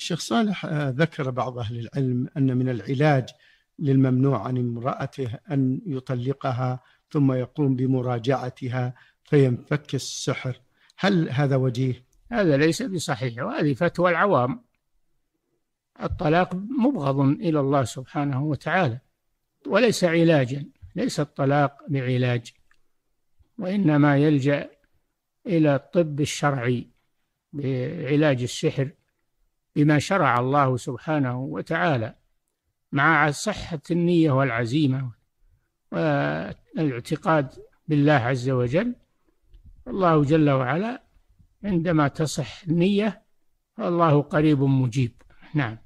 الشيخ صالح آه، ذكر بعض أهل العلم أن من العلاج للممنوع عن امرأته أن يطلقها ثم يقوم بمراجعتها فينفك السحر هل هذا وجيه؟ هذا ليس بصحيح وهذه فتوى العوام الطلاق مبغض إلى الله سبحانه وتعالى وليس علاجا ليس الطلاق بعلاج وإنما يلجأ إلى الطب الشرعي بعلاج السحر بما شرع الله سبحانه وتعالى مع صحة النية والعزيمة والاعتقاد بالله عز وجل الله جل وعلا عندما تصح النية فالله قريب مجيب نعم